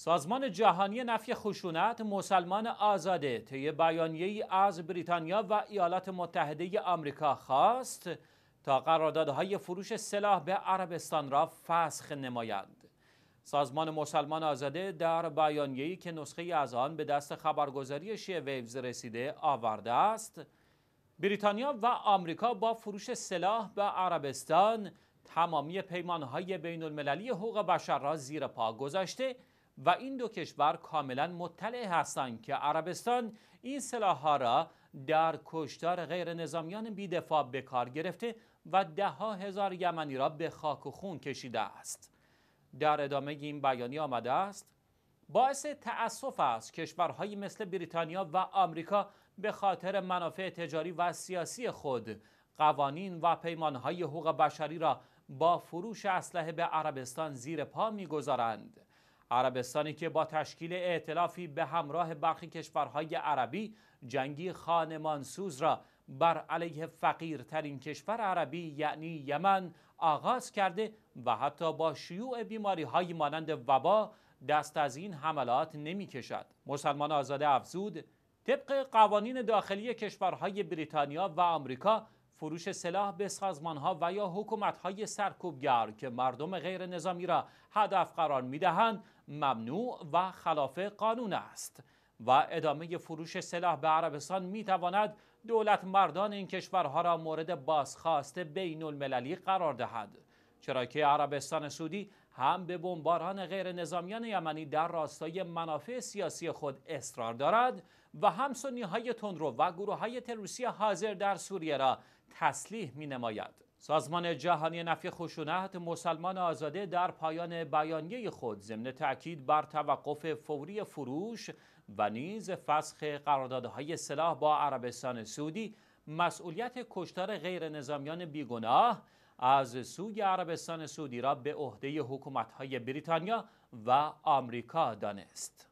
سازمان جهانی نفی خشونت مسلمان آزاده طی ای از بریتانیا و ایالات متحده آمریکا خواست تا قراردادهای فروش سلاح به عربستان را فسخ نماید. سازمان مسلمان آزاده در ای که نسخه از آن به دست خبرگزاری شیع ویوز رسیده آورده است، بریتانیا و آمریکا با فروش سلاح به عربستان تمامی پیمانهای بین المللی حقوق بشر را زیر پا گذاشته و این دو کشور کاملا مطلع هستند که عربستان این ها را در کشتار غیر نظامیان بیدفاع به کار گرفته و ده ها هزار یمنی را به خاک و خون کشیده است در ادامه این بیانیه آمده است باعث تأسف است کشورهایی مثل بریتانیا و آمریکا به خاطر منافع تجاری و سیاسی خود قوانین و پیمانهای حقوق بشری را با فروش اسلحه به عربستان زیر پا میگذارند عربستانی که با تشکیل ائتلافی به همراه برخی کشورهای عربی جنگی خانمانسوز را بر علیه فقیرترین کشور عربی یعنی یمن آغاز کرده و حتی با شیوع بیماری های مانند وبا دست از این حملات نمی کشد. مسلمان آزاده افزود طبق قوانین داخلی کشورهای بریتانیا و آمریکا فروش سلاح به سازمانها و یا های سرکوبگر که مردم غیر نظامی را هدف قرار میدهند ممنوع و خلاف قانون است و ادامه فروش سلاح به عربستان تواند دولت مردان این کشورها را مورد بازخواست بین المللی قرار دهد چرا که عربستان سعودی هم به بمباران غیر نظامیان یمنی در راستای منافع سیاسی خود اصرار دارد و هم سنی های تندرو و گروه های تروریستی حاضر در سوریه را تسلیح می نماید. سازمان جهانی نفی خشونت مسلمان آزاده در پایان بیانیه خود ضمن تأکید بر توقف فوری فروش و نیز فسخ قراردادهای سلاح با عربستان سعودی مسئولیت کشتار غیر نظامیان بیگناه از سوی عربستان سعودی را به عهده حکومت‌های بریتانیا و آمریکا دانست.